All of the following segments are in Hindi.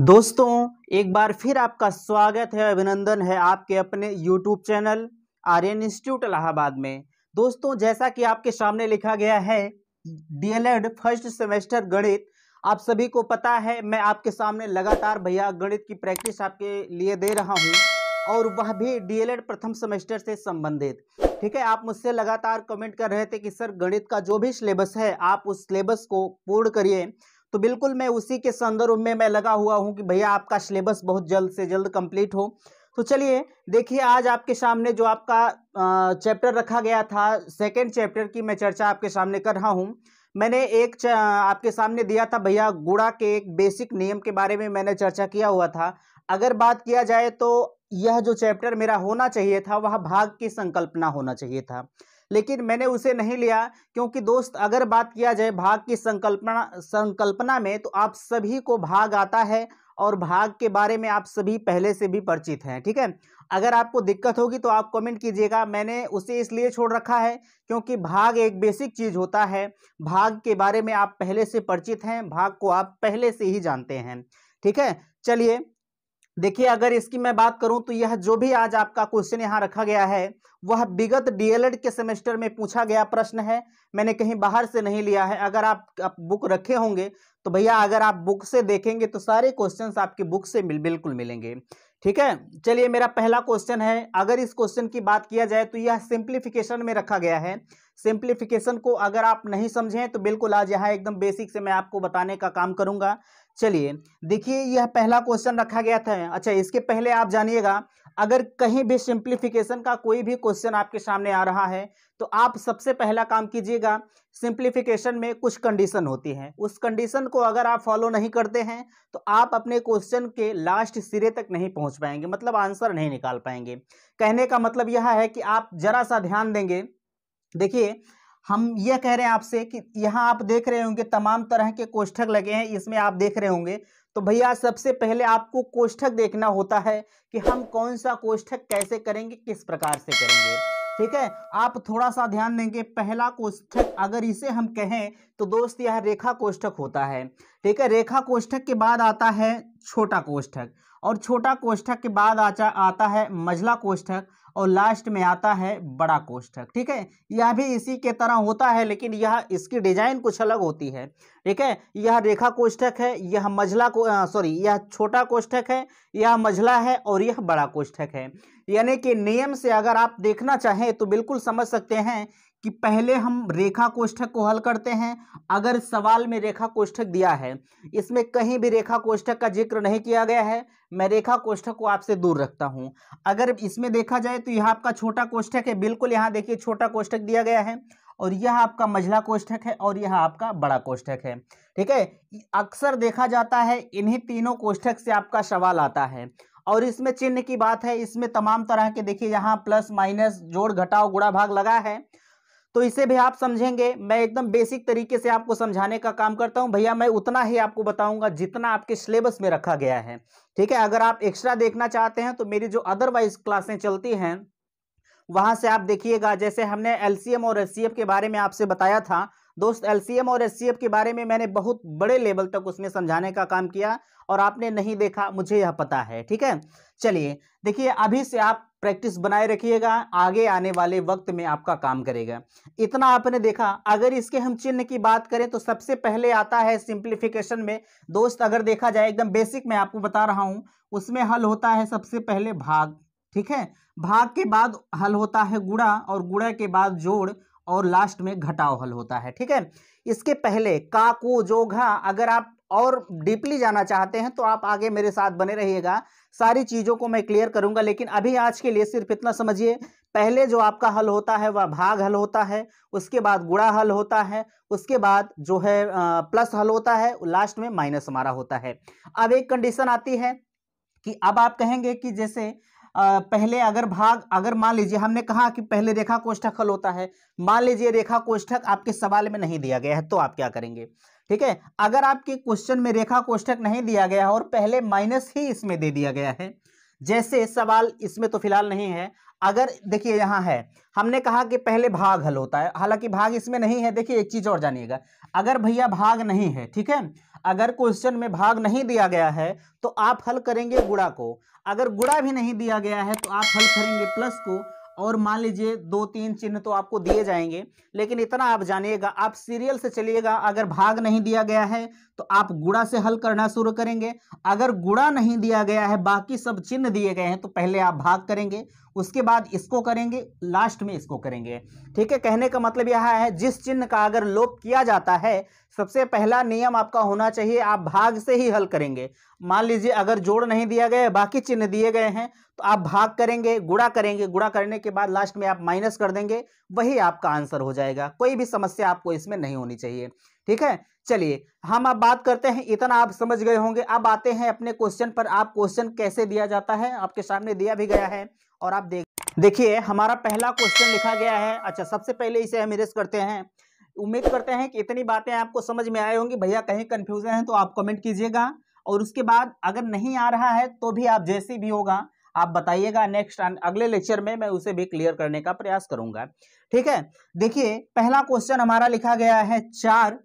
दोस्तों एक बार फिर आपका स्वागत है अभिनंदन है आपके अपने YouTube channel Aryan institute Allahabad में दोस्तों जैसा कि आपके सामने लिखा गया है डीएलएड फर्स्ट सेमेस्टर गणित आप सभी को पता है मैं आपके सामने लगातार भैया गणित की प्रैक्टिस आपके लिए दे रहा हूँ और वह भी डीएलएड प्रथम सेमेस्टर से संबंधित ठीक है आप मुझसे लगातार कमेंट कर रहे थे कि सर गणित का जो भी सिलेबस है आप उस सिलेबस को पूर्ण करिए तो बिल्कुल मैं उसी के संदर्भ में मैं लगा हुआ हूँ कि भैया आपका सिलेबस बहुत जल्द से जल्द कंप्लीट हो तो चलिए देखिए आज आपके सामने जो आपका चैप्टर रखा गया था सेकेंड चैप्टर की मैं चर्चा आपके सामने कर रहा हूँ मैंने एक आपके सामने दिया था भैया गुड़ा के एक बेसिक नियम के बारे में मैंने चर्चा किया हुआ था अगर बात किया जाए तो यह जो चैप्टर मेरा होना चाहिए था वह भाग की संकल्पना होना चाहिए था लेकिन मैंने उसे नहीं लिया क्योंकि दोस्त अगर बात किया जाए भाग की संकल्पना संकल्पना में तो आप सभी को भाग आता है और भाग के बारे में आप सभी पहले से भी परिचित हैं ठीक है अगर आपको दिक्कत होगी तो आप कमेंट कीजिएगा मैंने उसे इसलिए छोड़ रखा है क्योंकि भाग एक बेसिक चीज़ होता है भाग के बारे में आप पहले से परिचित हैं भाग को आप पहले से ही जानते हैं ठीक है चलिए देखिए अगर इसकी मैं बात करूं तो यह जो भी आज आपका क्वेश्चन यहाँ रखा गया है वह विगत डीएलएड के सेमेस्टर में पूछा गया प्रश्न है मैंने कहीं बाहर से नहीं लिया है अगर आप, आप बुक रखे होंगे तो भैया अगर आप बुक से देखेंगे तो सारे क्वेश्चन आपकी बुक से मिल बिल्कुल मिलेंगे ठीक है चलिए मेरा पहला क्वेश्चन है अगर इस क्वेश्चन की बात किया जाए तो यह सिंप्लीफिकेशन में रखा गया है सिंप्लीफिकेशन को अगर आप नहीं समझें तो बिल्कुल आज यहाँ एकदम बेसिक से मैं आपको बताने का काम करूंगा चलिए देखिए यह पहला क्वेश्चन रखा गया था अच्छा इसके पहले आप जानिएगा अगर कहीं भी सिंप्लीफिकेशन का कोई भी क्वेश्चन आपके सामने आ रहा है तो आप सबसे पहला काम कीजिएगा सिंप्लीफिकेशन में कुछ कंडीशन होती है उस कंडीशन को अगर आप फॉलो नहीं करते हैं तो आप अपने क्वेश्चन के लास्ट सिरे तक नहीं पहुंच पाएंगे मतलब आंसर नहीं निकाल पाएंगे कहने का मतलब यह है कि आप जरा सा ध्यान देंगे देखिए हम यह कह रहे हैं आपसे कि यहाँ आप देख रहे होंगे तमाम तरह के कोष्ठक लगे हैं इसमें आप देख रहे होंगे तो भैया सबसे पहले आपको कोष्ठक देखना होता है कि हम कौन सा कोष्ठक कैसे करेंगे किस प्रकार से करेंगे ठीक है आप थोड़ा सा ध्यान देंगे पहला कोष्ठक अगर इसे हम कहें तो दोस्त यह रेखा कोष्ठक होता है ठीक है रेखा कोष्ठक के बाद आता है छोटा कोष्ठक और छोटा कोष्ठक के बाद आचा आता है मझला कोष्ठक और लास्ट में आता है बड़ा कोष्ठक ठीक है यह भी इसी के तरह होता है लेकिन यह इसकी डिजाइन कुछ अलग होती है ठीक है यह रेखा कोष्ठक है यह मझला को सॉरी यह छोटा कोष्ठक है यह मझला है और यह बड़ा कोष्ठक है यानी कि नियम से अगर आप देखना चाहें तो बिल्कुल समझ सकते हैं कि पहले हम रेखा कोष्ठक को हल करते हैं अगर सवाल में रेखा कोष्ठक दिया है इसमें कहीं भी रेखा कोष्ठक का जिक्र नहीं किया गया है मैं रेखा कोष्ठक को आपसे दूर रखता हूं अगर इसमें देखा जाए तो यह आपका छोटा कोष्ठक है बिल्कुल यहाँ देखिए छोटा कोष्ठक दिया गया है और यह आपका मझला कोष्ठक है और यह आपका बड़ा कोष्ठक है ठीक है अक्सर देखा जाता है इन्हीं तीनों कोष्ठक से आपका सवाल आता है और इसमें चिन्ह की बात है इसमें तमाम तरह के देखिए यहाँ प्लस माइनस जोड़ घटाओ गुड़ा भाग लगा है तो इसे भी आप समझेंगे मैं एकदम बेसिक तरीके से आपको समझाने का काम करता हूं भैया मैं उतना ही आपको बताऊंगा जितना आपके सिलेबस में रखा गया है ठीक है अगर आप एक्स्ट्रा देखना चाहते हैं तो मेरी जो अदरवाइज क्लासें चलती हैं वहां से आप देखिएगा जैसे हमने एल और एस के बारे में आपसे बताया था दोस्त एल और एस के बारे में मैंने बहुत बड़े लेवल तक उसमें समझाने का काम किया और आपने नहीं देखा मुझे यह पता है ठीक है चलिए देखिए अभी से आप प्रैक्टिस बनाए रखिएगा आगे आने वाले वक्त में आपका काम करेगा इतना आपने देखा अगर इसके हम चिन्ह की बात करें तो सबसे पहले आता है सिंप्लीफिकेशन में दोस्त अगर देखा जाए एकदम बेसिक मैं आपको बता रहा हूं उसमें हल होता है सबसे पहले भाग ठीक है भाग के बाद हल होता है गुड़ा और गुड़ा के बाद जोड़ और लास्ट में घटाव हल होता है ठीक है इसके पहले का को जो घा अगर आप और डीपली जाना चाहते हैं तो आप आगे मेरे साथ बने रहिएगा सारी चीज़ों को मैं क्लियर करूंगा लेकिन अभी आज के लिए सिर्फ इतना समझिए पहले जो आपका हल होता है वह भाग हल होता है उसके बाद गुड़ा हल होता है उसके बाद जो है प्लस हल होता है लास्ट में माइनस हमारा होता है अब एक कंडीशन आती है कि अब आप कहेंगे कि जैसे पहले अगर भाग अगर मान लीजिए हमने कहा कि पहले रेखा कोष्ठक हल होता है मान लीजिए रेखा कोष्ठक आपके सवाल में नहीं दिया गया है तो आप क्या करेंगे ठीक है अगर आपके क्वेश्चन में रेखा कोष्टक नहीं दिया गया है और पहले माइनस ही इसमें दे दिया गया है जैसे सवाल इसमें तो फिलहाल नहीं है अगर देखिए यहाँ है हमने कहा कि पहले भाग हल होता है हालांकि भाग इसमें नहीं है देखिए एक चीज़ और जानिएगा अगर भैया भाग नहीं है ठीक है अगर क्वेश्चन में भाग नहीं दिया गया है तो आप हल करेंगे गुड़ा को अगर गुड़ा भी नहीं दिया गया है तो आप हल करेंगे प्लस को और मान लीजिए दो तीन चिन्ह तो आपको दिए जाएंगे लेकिन इतना आप जानिएगा आप सीरियल से चलिएगा अगर भाग नहीं दिया गया है तो आप गुड़ा से हल करना शुरू करेंगे अगर गुड़ा नहीं दिया गया है बाकी सब चिन्ह दिए गए हैं तो पहले आप भाग करेंगे उसके बाद इसको करेंगे लास्ट में इसको करेंगे ठीक है कहने का मतलब यह है जिस चिन्ह का अगर लोप किया जाता है सबसे पहला नियम आपका होना चाहिए आप भाग से ही हल करेंगे मान लीजिए अगर जोड़ नहीं दिया गया है बाकी चिन्ह दिए गए हैं तो आप भाग करेंगे गुड़ा करेंगे गुड़ा करने के बाद लास्ट में आप माइनस कर देंगे वही आपका आंसर हो जाएगा कोई भी समस्या आपको इसमें नहीं होनी चाहिए ठीक है चलिए हम अब बात करते हैं इतना आप समझ गए होंगे अब आते हैं अपने क्वेश्चन पर आप क्वेश्चन कैसे दिया जाता है आपके सामने दिया भी गया है और आप देख देखिए हमारा पहला क्वेश्चन लिखा गया है अच्छा सबसे पहले इसे हम इरेज करते हैं उम्मीद करते हैं कि इतनी बातें आपको समझ में आई होंगी भैया कहीं कन्फ्यूजन है तो आप कमेंट कीजिएगा और उसके बाद अगर नहीं आ रहा है तो भी आप जैसे भी होगा आप बताइएगा नेक्स्ट अगले लेक्चर में मैं उसे भी क्लियर करने का प्रयास करूंगा ठीक है देखिए पहला क्वेश्चन हमारा लिखा गया है चार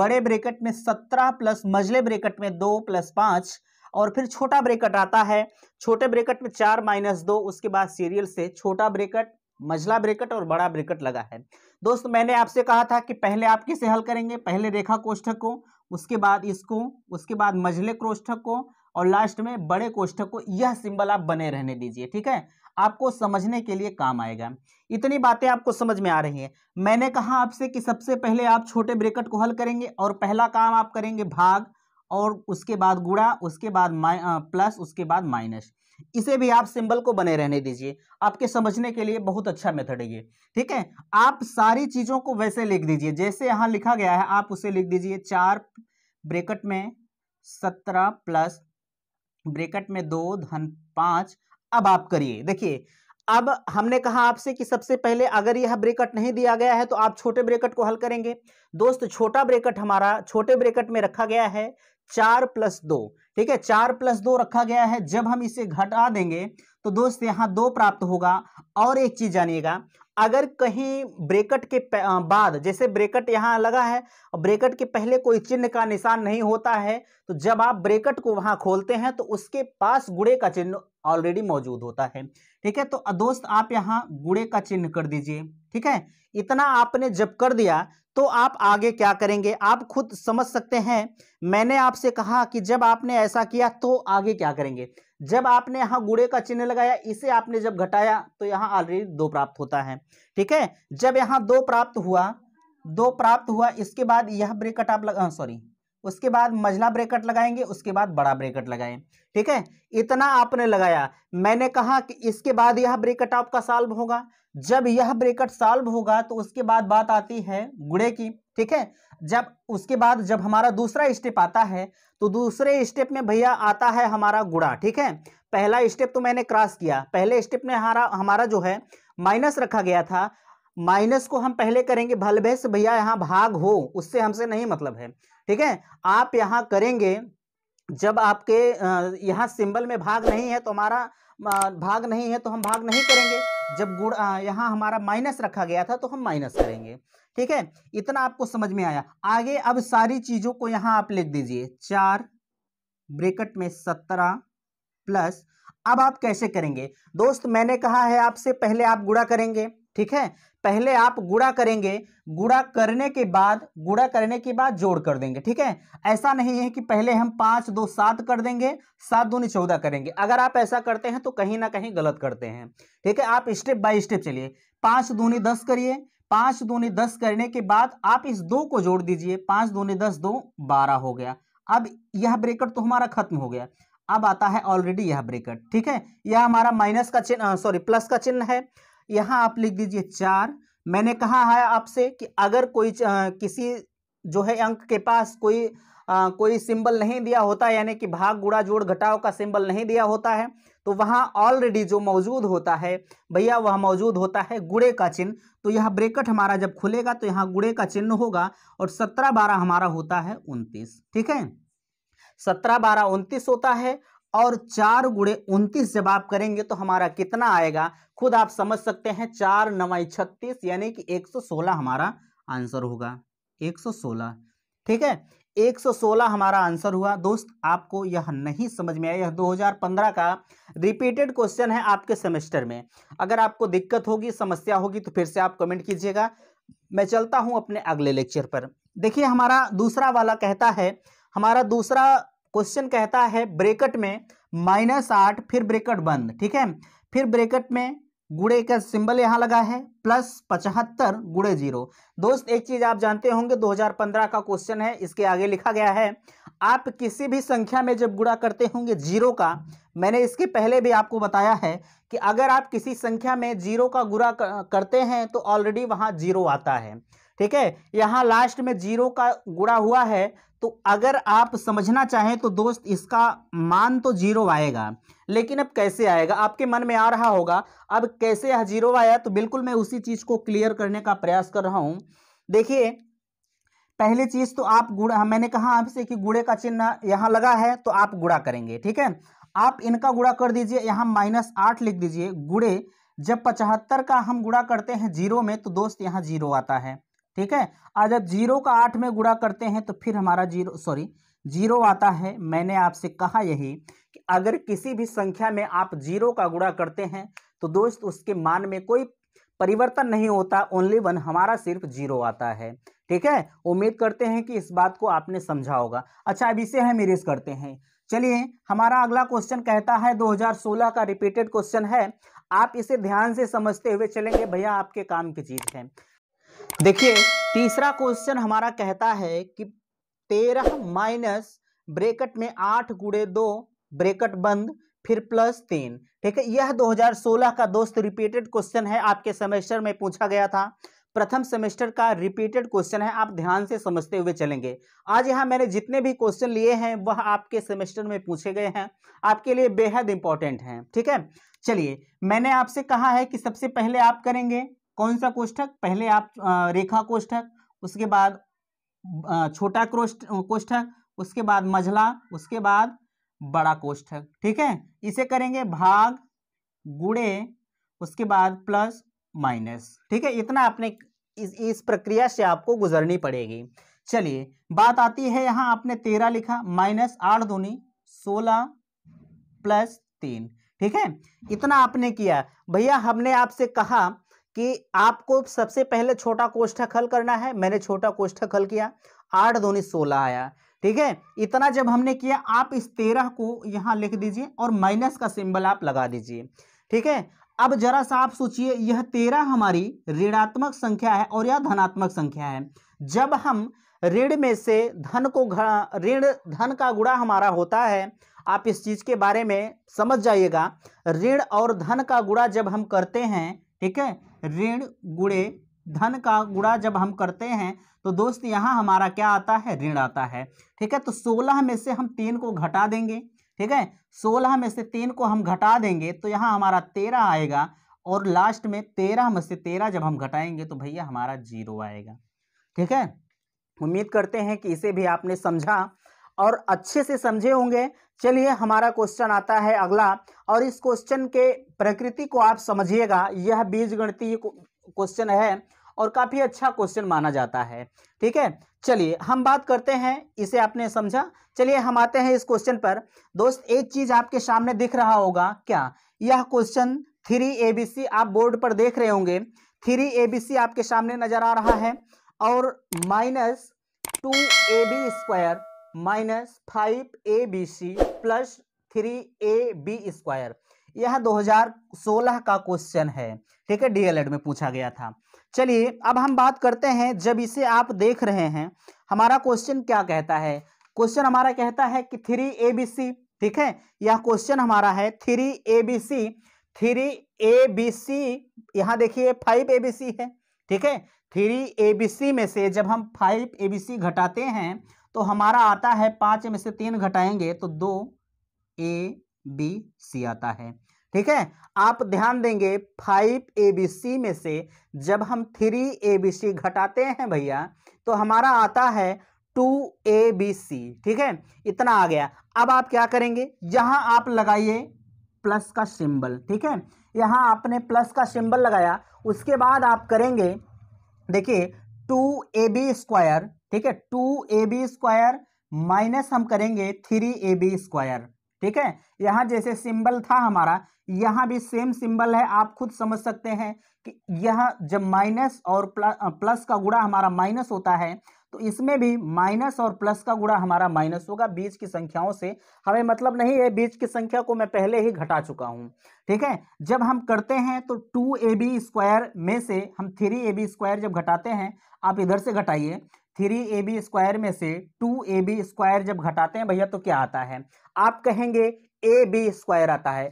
बड़े ब्रेकेट में सत्रह प्लस मझले ब्रेकेट में दो प्लस पांच और फिर छोटा ब्रेकेट आता है छोटे ब्रेकेट में चार माइनस दो उसके बाद सीरियल से छोटा ब्रेकेट मझला ब्रेकट और बड़ा ब्रेकट लगा है दोस्त मैंने आपसे कहा था कि पहले आप किसे हल करेंगे पहले रेखा कोष्ठक को उसके बाद इसको उसके बाद मझले कोष्ठक को और लास्ट में बड़े कोष्ठक को यह सिंबल आप बने रहने दीजिए ठीक है आपको समझने के लिए काम आएगा इतनी बातें आपको समझ में आ रही हैं मैंने कहा आपसे कि सबसे पहले आप छोटे ब्रेकट को हल करेंगे और पहला काम आप करेंगे भाग और उसके बाद गुड़ा उसके बाद माइ प्लस उसके बाद माइनस इसे भी आप सिंबल को बने रहने दीजिए आपके समझने के लिए बहुत अच्छा मेथड है ये ठीक है आप सारी चीज़ों को वैसे लिख दीजिए जैसे यहाँ लिखा गया है आप उसे लिख दीजिए चार ब्रेकट में सत्रह प्लस ब्रेकट में दो धन पाँच अब आप करिए देखिए अब हमने कहा आपसे कि सबसे पहले अगर यह ब्रेकट नहीं दिया गया है तो आप छोटे ब्रेकट को हल करेंगे दोस्त छोटा ब्रेकट हमारा छोटे ब्रेकट में रखा गया है चार प्लस दो ठीक है चार प्लस दो रखा गया है जब हम इसे घटा देंगे तो दोस्त यहाँ दो प्राप्त होगा और एक चीज जानिएगा अगर कहीं ब्रेकट के बाद जैसे ब्रेकट यहां लगा है और ब्रेकट के पहले कोई चिन्ह का निशान नहीं होता है तो जब आप ब्रेकट को वहां खोलते हैं तो उसके पास गुड़े का चिन्ह ऑलरेडी मौजूद होता है ठीक है तो दोस्त आप यहां गुड़े का चिन्ह कर दीजिए ठीक है इतना आपने जब कर दिया तो आप आगे क्या करेंगे आप खुद समझ सकते हैं मैंने आपसे कहा कि जब आपने ऐसा किया तो आगे क्या करेंगे जब आपने यहां गुड़े का चिन्ह लगाया इसे आपने जब घटाया तो यहां ऑलरेडी दो प्राप्त होता है ठीक है जब यहां दो प्राप्त हुआ दो प्राप्त हुआ इसके बाद यह ब्रेकट आप लगा सॉरी उसके बाद मझला ब्रेकट लगाएंगे उसके बाद बड़ा ब्रेकट लगाए ठीक है इतना आपने लगाया मैंने कहा कि इसके बाद यह ब्रेकट आपका सॉल्व होगा जब यह ब्रेकट सॉल्व होगा तो उसके बाद बात आती है गुड़े की ठीक है जब उसके बाद जब हमारा दूसरा स्टेप आता है तो दूसरे स्टेप में भैया आता है हमारा गुड़ा ठीक है पहला स्टेप तो मैंने क्रॉस किया पहले स्टेप में हमारा हमारा जो है माइनस रखा गया था माइनस को हम पहले करेंगे भलभे से भैया यहाँ भाग हो उससे हमसे नहीं मतलब है ठीक है आप यहाँ करेंगे जब आपके यहाँ सिंबल में भाग नहीं है तो हमारा भाग नहीं है तो हम भाग नहीं करेंगे जब गुड़ यहाँ हमारा माइनस रखा गया था तो हम माइनस करेंगे ठीक है इतना आपको समझ में आया आगे अब सारी चीज़ों को यहाँ आप लिख दीजिए चार ब्रेकट में सत्रह प्लस अब आप कैसे करेंगे दोस्त मैंने कहा है आपसे पहले आप गुड़ा करेंगे ठीक है पहले आप गुड़ा करेंगे गुड़ा करने के बाद गुड़ा करने के बाद जोड़ कर देंगे ठीक है ऐसा नहीं है कि पहले हम पांच दो सात कर देंगे सात दो चौदह करेंगे अगर आप ऐसा करते हैं तो कहीं ना कहीं गलत करते हैं ठीक है आप स्टेप बाय स्टेप चलिए पांच दूनी दस करिए पांच दूनी दस करने के बाद आप इस दो को जोड़ दीजिए पांच दूनी दस दो बारह हो गया अब यह ब्रेकट तो हमारा खत्म हो गया अब आता है ऑलरेडी यह ब्रेकट ठीक है यह हमारा माइनस का चिन्ह सॉरी प्लस का चिन्ह है यहाँ आप लिख दीजिए चार मैंने कहा है आपसे कि अगर कोई किसी जो है अंक के पास कोई आ, कोई सिंबल नहीं दिया होता यानी कि भाग गुड़ा जोड़ घटाव का सिंबल नहीं दिया होता है तो वहाँ ऑलरेडी जो मौजूद होता है भैया वह मौजूद होता है गुड़े का चिन्ह तो यह ब्रेकट हमारा जब खुलेगा तो यहाँ गुड़े का चिन्ह होगा और सत्रह बारह हमारा होता है उनतीस ठीक है सत्रह बारह उनतीस होता है और चार गुड़े उनतीस जब आप करेंगे तो हमारा कितना आएगा खुद आप समझ सकते हैं चार नवाई छत्तीस यानी कि एक सौ सोलह हमारा आंसर होगा एक सौ सोलह ठीक है एक सौ सोलह हमारा आंसर हुआ दोस्त आपको यह नहीं समझ में आया यह 2015 का रिपीटेड क्वेश्चन है आपके सेमेस्टर में अगर आपको दिक्कत होगी समस्या होगी तो फिर से आप कमेंट कीजिएगा मैं चलता हूं अपने अगले लेक्चर पर देखिए हमारा दूसरा वाला कहता है हमारा दूसरा क्वेश्चन कहता है ब्रेकट में माइनस आठ फिर ब्रेकट बंद ठीक है फिर ब्रेकट में गुड़े का सिंबल यहाँ लगा है प्लस पचहत्तर गुड़े जीरो दोस्त एक चीज आप जानते होंगे 2015 का क्वेश्चन है इसके आगे लिखा गया है आप किसी भी संख्या में जब गुड़ा करते होंगे जीरो का मैंने इसके पहले भी आपको बताया है कि अगर आप किसी संख्या में जीरो का गुड़ा करते हैं तो ऑलरेडी वहां जीरो आता है ठीक है यहाँ लास्ट में जीरो का गुड़ा हुआ है तो अगर आप समझना चाहें तो दोस्त इसका मान तो जीरो आएगा लेकिन अब कैसे आएगा आपके मन में आ रहा होगा अब कैसे यह जीरो आया तो बिल्कुल मैं उसी चीज़ को क्लियर करने का प्रयास कर रहा हूं देखिए पहली चीज़ तो आप गुड़ा हाँ, मैंने कहा आपसे कि गुड़े का चिन्ह यहां लगा है तो आप गुड़ा करेंगे ठीक है आप इनका गुड़ा कर दीजिए यहां माइनस आठ लिख दीजिए गुड़े जब पचहत्तर का हम गुड़ा करते हैं जीरो में तो दोस्त यहाँ जीरो आता है ठीक है आज जब जीरो का आठ में गुड़ा करते हैं तो फिर हमारा जीरो सॉरी जीरो आता है मैंने आपसे कहा यही कि अगर किसी भी संख्या में आप जीरो का गुड़ा करते हैं तो दोस्त उसके मान में कोई परिवर्तन नहीं होता ओनली वन हमारा सिर्फ जीरो आता है ठीक है उम्मीद करते हैं कि इस बात को आपने समझा होगा अच्छा अब इसे हम इरेज करते हैं चलिए हमारा अगला क्वेश्चन कहता है 2016 का रिपीटेड क्वेश्चन है आप इसे ध्यान से समझते हुए चलेंगे भैया आपके काम की चीज़ है देखिए तीसरा क्वेश्चन हमारा कहता है कि तेरह माइनस ब्रेकट में आठ गुड़े दो ब्रेकट बंद फिर प्लस तीन ठीक है यह 2016 का दोस्त रिपीटेड क्वेश्चन है आपके सेमेस्टर में पूछा गया था प्रथम सेमेस्टर का रिपीटेड क्वेश्चन है आप ध्यान से समझते हुए चलेंगे आज यहाँ मैंने जितने भी क्वेश्चन लिए हैं वह आपके सेमेस्टर में पूछे गए हैं आपके लिए बेहद इंपॉर्टेंट हैं ठीक है चलिए मैंने आपसे कहा है कि सबसे पहले आप करेंगे कौन सा कोष्ठक पहले आप रेखा कोष्ठक उसके बाद छोटा कोष्ठक उसके बाद मझला उसके बाद बड़ा कोष्ठक ठीक है इसे करेंगे भाग गुड़े उसके बाद प्लस माइनस ठीक है इतना आपने इस इस प्रक्रिया से आपको गुजरनी पड़ेगी चलिए बात आती है यहाँ आपने तेरह लिखा माइनस आठ धोनी सोलह प्लस तीन ठीक है इतना आपने किया भैया हमने आपसे कहा कि आपको सबसे पहले छोटा कोष्ठक हल करना है मैंने छोटा कोष्ठक हल किया आठ दो सोलह आया ठीक है इतना जब हमने किया आप इस तेरह को यहाँ लिख दीजिए और माइनस का सिंबल आप लगा दीजिए ठीक है अब जरा सा आप सोचिए यह तेरह हमारी ऋणात्मक संख्या है और यह धनात्मक संख्या है जब हम ऋण में से धन को ऋण धन का गुणा हमारा होता है आप इस चीज़ के बारे में समझ जाइएगा ऋण और धन का गुणा जब हम करते हैं ठीक है ऋण गुड़े धन का गुणा जब हम करते हैं तो दोस्त यहाँ हमारा क्या आता है ऋण आता है ठीक है तो सोलह में से हम तीन को घटा देंगे ठीक है सोलह में से तीन को हम घटा देंगे तो यहाँ हमारा तेरह आएगा और लास्ट में तेरह में से तेरह जब हम घटाएंगे तो भैया हमारा जीरो आएगा ठीक है उम्मीद करते हैं कि इसे भी आपने समझा और अच्छे से समझे होंगे चलिए हमारा क्वेश्चन आता है अगला और इस क्वेश्चन के प्रकृति को आप समझिएगा यह बीज गणती क्वेश्चन है और काफ़ी अच्छा क्वेश्चन माना जाता है ठीक है चलिए हम बात करते हैं इसे आपने समझा चलिए हम आते हैं इस क्वेश्चन पर दोस्त एक चीज़ आपके सामने दिख रहा होगा क्या यह question three A B C आप बोर्ड पर देख रहे होंगे थ्री ए बी सी आपके सामने नज़र आ रहा है और minus two A B square minus five A B C plus three A B square यह 2016 का क्वेश्चन है ठीक है डीएलएड में पूछा गया था चलिए अब हम बात करते हैं जब इसे आप देख रहे हैं हमारा क्वेश्चन क्या कहता है क्वेश्चन हमारा कहता है कि थ्री ए बी सी ठीक है यह क्वेश्चन हमारा है three A B C three A B C यहाँ देखिए फाइव ए बी सी है ठीक है थ्री ए बी सी में से जब हम फाइव ए बी सी घटाते हैं तो हमारा आता है पांच में से तीन घटाएंगे तो दो ए बी सी आता है ठीक है आप ध्यान देंगे फाइव ए बी सी में से जब हम थ्री ए बी सी घटाते हैं भैया तो हमारा आता है टू ए बी सी ठीक है इतना आ गया अब आप क्या करेंगे जहां आप लगाइए प्लस का सिंबल ठीक है यहां आपने प्लस का सिंबल लगाया उसके बाद आप करेंगे देखिए टू ए बी स्क्वायर ठीक है two A B square minus हम करेंगे थ्री ए बी स्क्वायर ठीक है यहाँ जैसे सिंबल था हमारा यहाँ भी सेम सिंबल है आप खुद समझ सकते हैं कि यह जब माइनस और प्लस का गुड़ा हमारा माइनस होता है तो इसमें भी माइनस और प्लस का गुड़ा हमारा माइनस होगा बीच की संख्याओं से हमें मतलब नहीं है बीच की संख्या को मैं पहले ही घटा चुका हूँ ठीक है जब हम करते हैं तो टू ए बी स्क्वायर में से हम थ्री ए बी स्क्वायर जब घटाते हैं आप इधर से घटाइए थ्री ए बी स्क्वायर में से टू ए बी स्क्वायर जब घटाते हैं भैया तो क्या आता है आप कहेंगे ए बी स्क्वायर आता है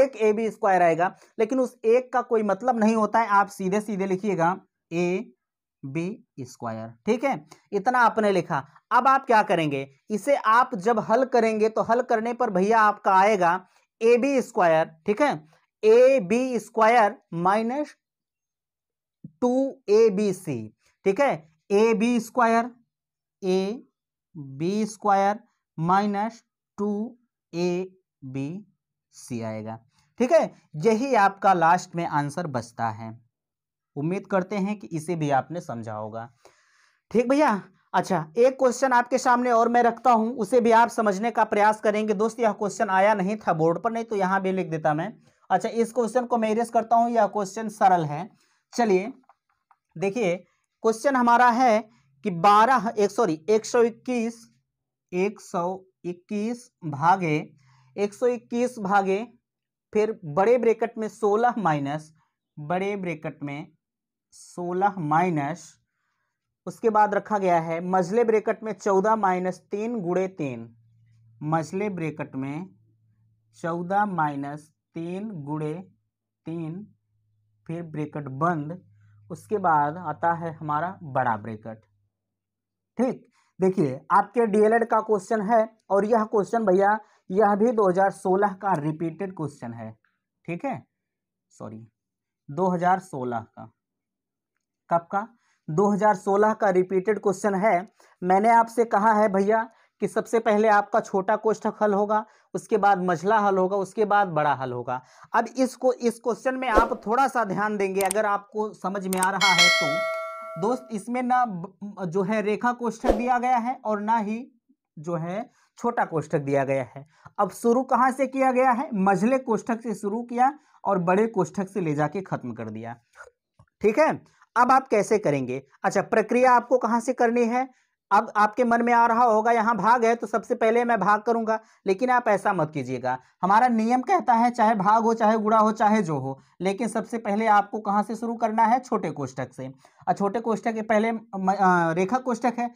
एक ए बी स्क्वायर आएगा लेकिन उस एक का कोई मतलब नहीं होता है आप सीधे सीधे लिखिएगा ए बी स्क्वायर ठीक है इतना आपने लिखा अब आप क्या करेंगे इसे आप जब हल करेंगे तो हल करने पर भैया आपका आएगा ए बी स्क्वायर ठीक है A B square minus two A B C ठीक है A B square A B square minus two A B C आएगा ठीक है यही आपका लास्ट में आंसर बचता है उम्मीद करते हैं कि इसे भी आपने समझा होगा ठीक भैया अच्छा एक क्वेश्चन आपके सामने और मैं रखता हूं उसे भी आप समझने का प्रयास करेंगे दोस्त यह क्वेश्चन आया नहीं था बोर्ड पर नहीं तो यहां भी लिख देता मैं अच्छा इस क्वेश्चन को मैं इरेज करता हूं यह क्वेश्चन सरल है चलिए देखिए क्वेश्चन हमारा है कि बारह एक सॉरी एक सौ इक्कीस एक सौ इक्कीस भागे एक सौ इक्कीस भागे फिर बड़े ब्रेकट में सोलह माइनस बड़े ब्रेकट में सोलह माइनस उसके बाद रखा गया है मझले ब्रेकट में चौदह माइनस तीन गुड़े तीन मझले ब्रेकट में चौदह माइनस तीन गुड़े तीन फिर ब्रेकट बंद उसके बाद आता है हमारा बड़ा ब्रेकेट ठीक देखिए आपके डीएलएड का क्वेश्चन है और यह क्वेश्चन भैया यह भी 2016 का रिपीटेड क्वेश्चन है ठीक है सॉरी 2016 का कब का 2016 का रिपीटेड क्वेश्चन है मैंने आपसे कहा है भैया कि सबसे पहले आपका छोटा कोष्ठक हल होगा उसके बाद मझला हल होगा उसके बाद बड़ा हल होगा अब इसको इस क्वेश्चन में आप थोड़ा सा ध्यान देंगे अगर आपको समझ में आ रहा है तो दोस्त इसमें ना जो है रेखा कोष्ठक दिया गया है और ना ही जो है छोटा कोष्ठक दिया गया है अब शुरू कहाँ से किया गया है मझले कोष्ठक से शुरू किया और बड़े कोष्ठक से ले जाके खत्म कर दिया ठीक है अब आप कैसे करेंगे अच्छा प्रक्रिया आपको कहाँ से करनी है अब आपके मन में आ रहा होगा यहाँ भाग है तो सबसे पहले मैं भाग करूँगा लेकिन आप ऐसा मत कीजिएगा हमारा नियम कहता है चाहे भाग हो चाहे गुड़ा हो चाहे जो हो लेकिन सबसे पहले आपको कहाँ से शुरू करना है छोटे कोष्टक से और छोटे कोष्टक के पहले रेखा कोष्टक है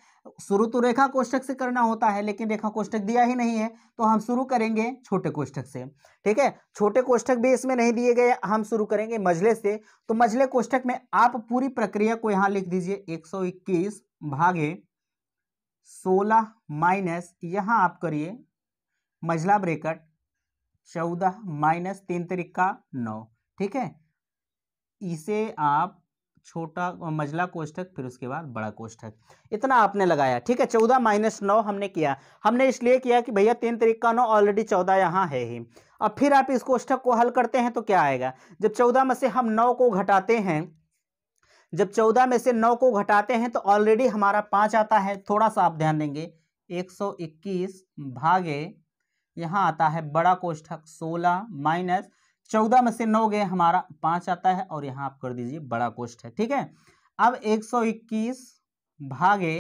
शुरू तो रेखा कोष्टक से करना होता है लेकिन रेखा कोष्टक दिया ही नहीं है तो हम शुरू करेंगे छोटे कोष्टक से ठीक है छोटे कोष्टक भी इसमें नहीं दिए गए हम शुरू करेंगे मझले से तो मझले कोष्टक में आप पूरी प्रक्रिया को यहाँ लिख दीजिए एक भागे सोलह माइनस यहाँ आप करिए मझला ब्रेकट चौदह माइनस तीन तरीका नौ ठीक है इसे आप छोटा मजला कोष्ठक फिर उसके बाद बड़ा कोष्ठक इतना आपने लगाया ठीक है चौदह माइनस नौ हमने किया हमने इसलिए किया कि भैया तीन तरीक का नौ ऑलरेडी चौदह यहाँ है ही अब फिर आप इस कोष्ठक को हल करते हैं तो क्या आएगा जब चौदह में से हम नौ को घटाते हैं जब चौदह में से नौ को घटाते हैं तो ऑलरेडी हमारा पांच आता है थोड़ा सा आप ध्यान देंगे एक सौ इक्कीस भागे यहाँ आता है बड़ा कोष्ठक सोलह माइनस चौदह में से नौ गए हमारा पांच आता है और यहाँ आप कर दीजिए बड़ा कोष्ठक ठीक है अब एक सौ इक्कीस भागे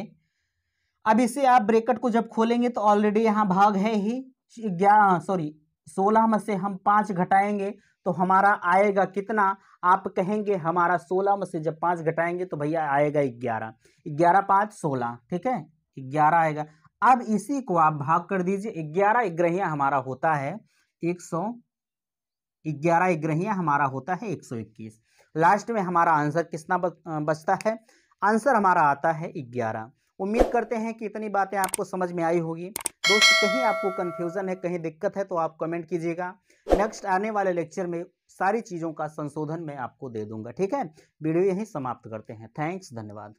अब इसे आप ब्रेकट को जब खोलेंगे तो ऑलरेडी यहाँ भाग है ही ग्यारह सॉरी सोलह में से हम पाँच घटाएंगे तो हमारा आएगा कितना आप कहेंगे हमारा सोलह में से जब पांच घटाएंगे तो भैया आएगा ग्यारह ग्यारह पांच सोलह ठीक है ग्यारह आएगा अब इसी को आप भाग कर दीजिए ग्यारह ग्रहिया हमारा होता है एक सौ ग्यारह ग्रहिया हमारा होता है एक सौ इक्कीस लास्ट में हमारा आंसर कितना बचता है आंसर हमारा आता है ग्यारह उम्मीद करते हैं कि इतनी बातें आपको समझ में आई होगी दोस्त कहीं आपको कंफ्यूजन है कहीं दिक्कत है तो आप कमेंट कीजिएगा नेक्स्ट आने वाले लेक्चर में सारी चीज़ों का संशोधन मैं आपको दे दूंगा ठीक है वीडियो यहीं समाप्त करते हैं थैंक्स धन्यवाद